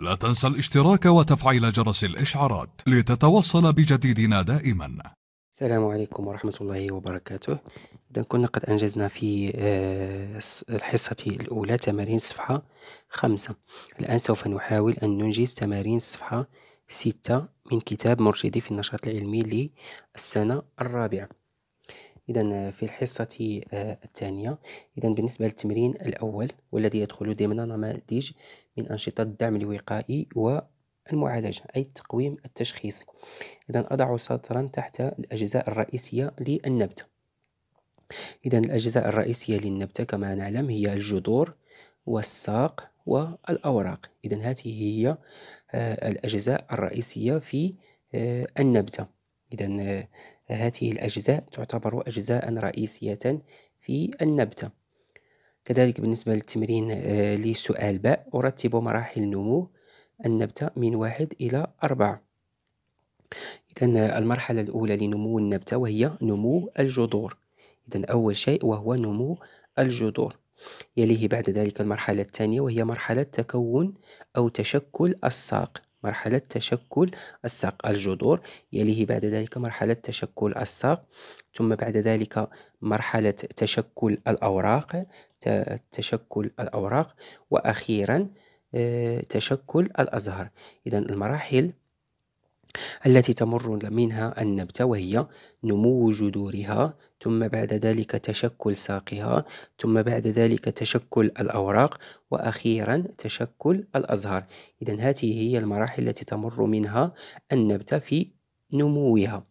لا تنسى الاشتراك وتفعيل جرس الإشعارات لتتوصل بجديدنا دائما السلام عليكم ورحمة الله وبركاته إذا كنا قد أنجزنا في آه، الحصة الأولى تمارين صفحة خمسة الآن سوف نحاول أن ننجز تمارين صفحة ستة من كتاب مرشدي في النشاط العلمي للسنة الرابعة إذا آه، في الحصة آه، الثانية إذا بالنسبة للتمرين الأول والذي يدخل ضمن نماذج من أنشطة الدعم الوقائي والمعالجة أي التقويم التشخيصي إذا أضع سطرا تحت الأجزاء الرئيسية للنبتة إذا الأجزاء الرئيسية للنبتة كما نعلم هي الجذور والساق والأوراق إذا هذه هي آه، الأجزاء الرئيسية في النبتة إذا آه، هذه الأجزاء تعتبر أجزاء رئيسية في النبتة كذلك بالنسبة للتمرين آه، لسؤال باء أرتب مراحل نمو النبتة من واحد إلى أربعة إذا آه، المرحلة الأولى لنمو النبتة وهي نمو الجذور إذا أول شيء وهو نمو الجذور يليه بعد ذلك المرحلة الثانية وهي مرحلة تكون أو تشكل الساق مرحلة تشكل الساق الجذور يليه بعد ذلك مرحلة تشكل الساق ثم بعد ذلك مرحلة تشكل الأوراق تشكل الأوراق وأخيرا آه، تشكل الأزهر إذا المراحل التي تمر منها النبتة وهي نمو جذورها ثم بعد ذلك تشكل ساقها ثم بعد ذلك تشكل الأوراق وأخيرا تشكل الأزهار إذا هذه هي المراحل التي تمر منها النبتة في نموها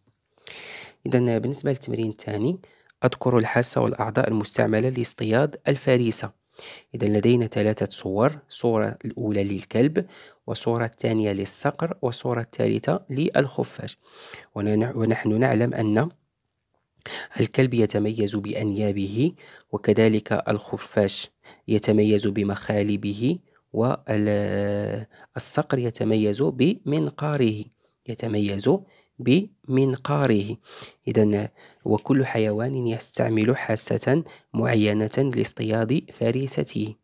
إذا بالنسبة للتمرين الثاني أذكر الحاسة والأعضاء المستعملة لاصطياد الفريسة إذا لدينا ثلاثة صور صورة الأولى للكلب وصورة الثانية للصقر وصورة الثالثة للخفاش ونحن نعلم أن الكلب يتميز بأنيابه وكذلك الخفاش يتميز بمخالبه والصقر يتميز بمنقاره يتميز بمنقاره إذا وكل حيوان يستعمل حاسة معينة لاصطياد فريسته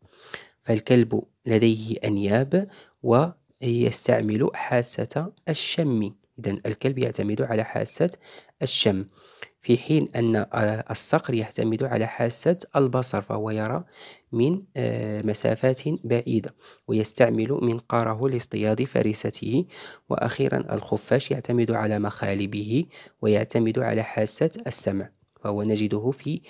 فالكلب لديه أنياب ويستعمل حاسة الشم إذا الكلب يعتمد على حاسة الشم في حين أن آه، الصقر يعتمد على حاسة البصر فهو يرى من آه، مسافات بعيدة ويستعمل منقاره لاصطياد فريسته وأخيرا الخفاش يعتمد على مخالبه ويعتمد على حاسة السمع فهو نجده في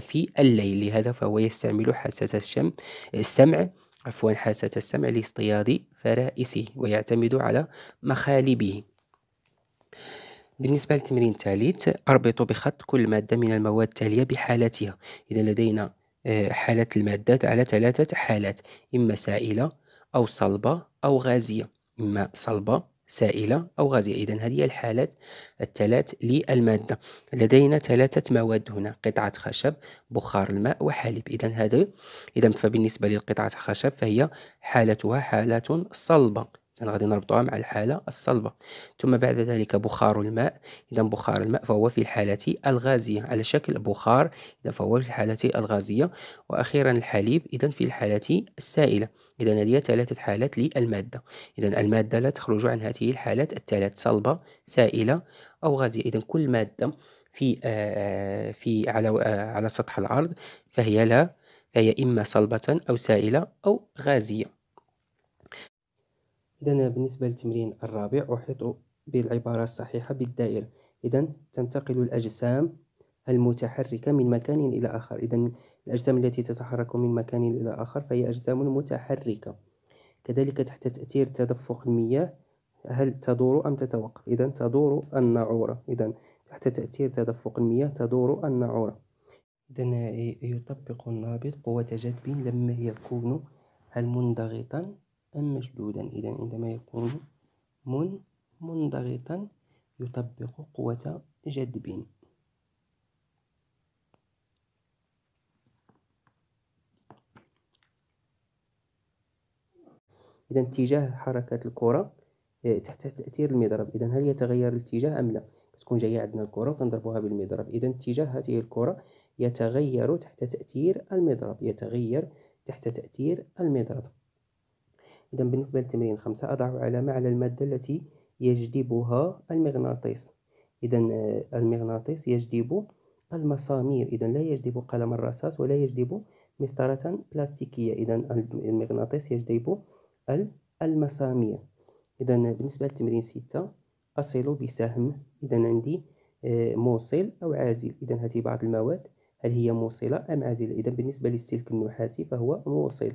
في الليل لهذا فهو يستعمل حاسة الشم السمع عفوا حاسة السمع لاصطياد فرائسه ويعتمد على مخالبه بالنسبة للتمرين الثالث أربط بخط كل مادة من المواد التالية بحالتها إذا لدينا آه، حالة المادات على ثلاثة حالات إما سائلة أو صلبة أو غازية إما صلبة سائلة أو غازية إذا هذه الحالات الثلاث للمادة لدينا ثلاثة مواد هنا قطعة خشب بخار الماء وحليب إذا هذا إذا فبالنسبة للقطعة خشب فهي حالتها حالة صلبة إذا غادي نربطوها مع الحالة الصلبة ثم بعد ذلك بخار الماء إذا بخار الماء فهو في الحالة الغازية على شكل بخار إذا فهو في الحالة الغازية وأخيرا الحليب إذا في الحالة السائلة إذا هذه ثلاثة حالات للمادة إذا المادة لا تخرج عن هذه الحالات الثلاث صلبة سائلة أو غازية إذا كل مادة في آه، في على آه، على سطح الأرض فهي لا فهي إما صلبة أو سائلة أو غازية إذن بالنسبة للتمرين الرابع أحيط بالعبارة الصحيحة بالدائرة إذن تنتقل الأجسام المتحركة من مكان إلى آخر إذن الأجسام التي تتحرك من مكان إلى آخر فهي أجسام متحركة كذلك تحت تأثير تدفق المياه هل تدور أم تتوقف إذن تدور الناعورة إذن تحت تأثير تدفق المياه تدور الناعورة إذن يطبق النابض قوة جذب لما يكون هل أم مشدودا إذا عندما يكون من منضغطا يطبق قوة جذب إذا اتجاه حركة الكرة آه، تحت تأثير المضرب إذا هل يتغير الاتجاه أم لا كتكون جاية عندنا الكرة وكنضربوها بالمضرب إذا اتجاه هذه الكرة يتغير تحت تأثير المضرب يتغير تحت تأثير المضرب إذا بالنسبة للتمرين خمسة أضع علامة على المادة التي يجذبها المغناطيس إذا آه، المغناطيس يجذب المسامير إذا لا يجذب قلم الرصاص ولا يجذب مسطرة بلاستيكية إذا المغناطيس يجذب المسامير إذا بالنسبة للتمرين ستة أصل بسهم إذا عندي آه، موصل أو عازل إذا هذه بعض المواد هل هي موصلة أم عازلة إذا بالنسبة للسلك النحاسي فهو موصل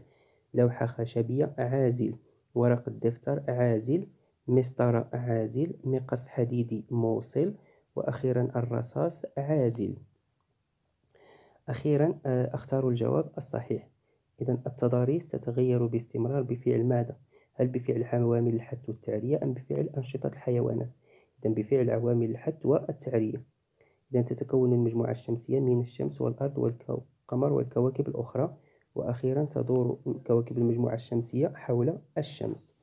لوحة خشبية عازل ورق الدفتر عازل مسطرة عازل مقص حديدي موصل وأخيرا الرصاص عازل أخيرا آه، أختار الجواب الصحيح إذا التضاريس تتغير باستمرار بفعل ماذا؟ هل بفعل عوامل الحث والتعرية أم بفعل أنشطة الحيوانات؟ إذا بفعل عوامل الحث والتعرية إذا تتكون المجموعة الشمسية من الشمس والأرض والقمر والكواكب الأخرى وأخيرا تدور كواكب المجموعة الشمسية حول الشمس